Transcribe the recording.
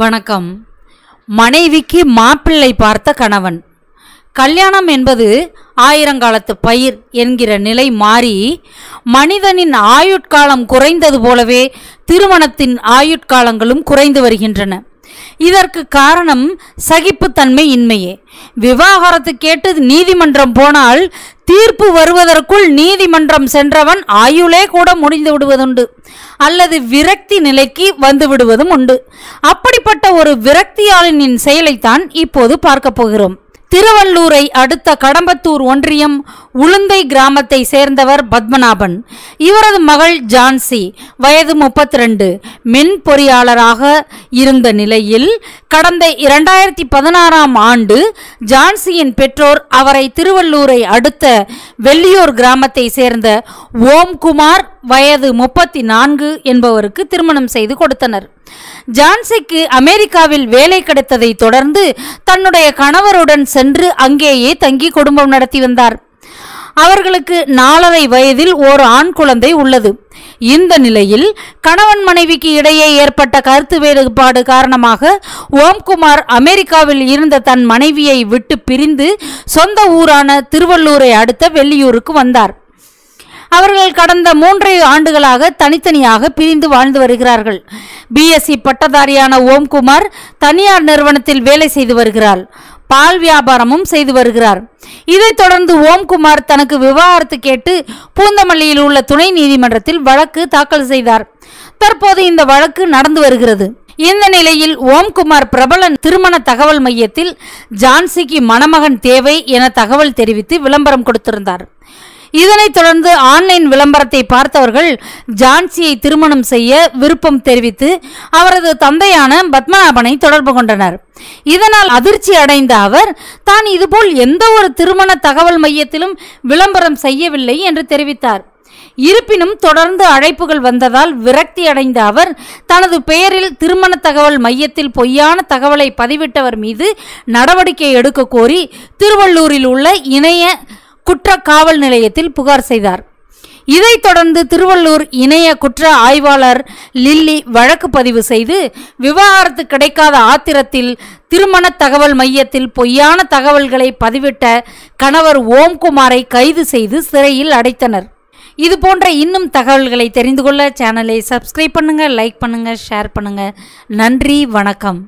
வணக்கம் மனைவிக்கு மாப்பிள்ளை பார்த்த கணவன் கல்யாணம் என்பது ஆயிரங்காலத்து பயிர் என்கிற நிலை மாறி மனிதனின் ஆயுட்காலம் குறைந்தது போலவே திருமணத்தின் ஆயுட்காலங்களும் குறைந்து வருகின்றன இதற்கு காரணம் சகிப்புத்தன்மை இன்மையே விவாகரத்து கேட்டு நீதிமன்றம் போனால் தீர்ப்பு வருவதற்குள் நீதிமன்றம் சென்றவன் ஆயுளே கூட முடிந்து விடுவதுண்டு அல்லது விரக்தி நிலைக்கு வந்து விடுவதும் உண்டு அப்படிப்பட்ட ஒரு விரக்தியாளனின் செயலைத்தான் இப்போது பார்க்கப் போகிறோம் திருவள்ளூரை அடுத்த கடம்பத்தூர் ஒன்றியம் உளுந்தை கிராமத்தை சேர்ந்தவர் பத்மநாபன் இவரது மகள் ஜான்சி வயது முப்பத்தி ரெண்டு மின் பொறியாளராக இருந்த நிலையில் கடந்த இரண்டாயிரத்தி பதினாறாம் ஆண்டு ஜான்சியின் பெற்றோர் அவரை திருவள்ளூரை அடுத்த வெள்ளியூர் கிராமத்தை சேர்ந்த ஓம்குமார் வயது முப்பத்தி நான்கு என்பவருக்கு திருமணம் செய்து கொடுத்தனர் ஜான்சிக்கு அமெரிக்காவில் வேலை கிடைத்ததை தொடர்ந்து தன்னுடைய கணவருடன் சென்று அங்கேயே தங்கி குடும்பம் நடத்தி வந்தார் அவர்களுக்கு நாலரை வயதில் ஓர் ஆண் குழந்தை உள்ளது இந்த நிலையில் கணவன் மனைவிக்கு இடையே ஏற்பட்ட கருத்து வேறுபாடு காரணமாக ஓம்குமார் அமெரிக்காவில் இருந்த தன் மனைவியை விட்டு பிரிந்து சொந்த ஊரான திருவள்ளூரை அடுத்த வெள்ளியூருக்கு வந்தார் அவர்கள் கடந்த மூன்றரை ஆண்டுகளாக தனித்தனியாக பிரிந்து வாழ்ந்து வருகிறார்கள் பிஎஸ்சி e பட்டதாரியான ஓம்குமார் தனியார் நிறுவனத்தில் வேலை செய்து வருகிறார் பால் வியாபாரமும் செய்து வருகிறார் இதைத் தொடர்ந்து ஓம்குமார் தனக்கு விவாகரத்து கேட்டு பூந்தமல்லியில் உள்ள துணை நீதிமன்றத்தில் வழக்கு தாக்கல் செய்தார் தற்போது இந்த வழக்கு நடந்து வருகிறது இந்த நிலையில் ஓம்குமார் பிரபல திருமண தகவல் மையத்தில் ஜான்சிக்கு மணமகன் தேவை என தகவல் தெரிவித்து விளம்பரம் கொடுத்திருந்தார் இதனைத் தொடர்ந்து ஆன்லைன் விளம்பரத்தை பார்த்தவர்கள் ஜான்சியை திருமணம் செய்ய விருப்பம் தெரிவித்து அவரது தந்தையான பத்மநாபனை தொடர்பு கொண்டனர் இதனால் அதிர்ச்சி அடைந்த அவர் தான் இதுபோல் எந்த ஒரு திருமண தகவல் மையத்திலும் விளம்பரம் செய்யவில்லை என்று தெரிவித்தார் இருப்பினும் தொடர்ந்து அழைப்புகள் வந்ததால் விரக்தி அடைந்த அவர் தனது பெயரில் திருமண தகவல் மையத்தில் பொய்யான தகவலை பதிவிட்டவர் மீது நடவடிக்கை எடுக்க கோரி திருவள்ளூரில் உள்ள இணைய குற்ற காவல் நிலையத்தில் புகார் செய்தார் இதைத் தொடர்ந்து திருவள்ளூர் இணைய குற்ற ஆய்வாளர் லில்லி வழக்கு பதிவு செய்து விவாகரத்து கிடைக்காத ஆத்திரத்தில் திருமண தகவல் மையத்தில் பொய்யான தகவல்களை பதிவிட்ட கணவர் ஓம்குமாரை கைது செய்து சிறையில் அடைத்தனர் இது போன்ற இன்னும் தகவல்களை தெரிந்து கொள்ள சேனலை சப்ஸ்கிரைப் பண்ணுங்கள் லைக் பண்ணுங்கள் ஷேர் பண்ணுங்கள் நன்றி வணக்கம்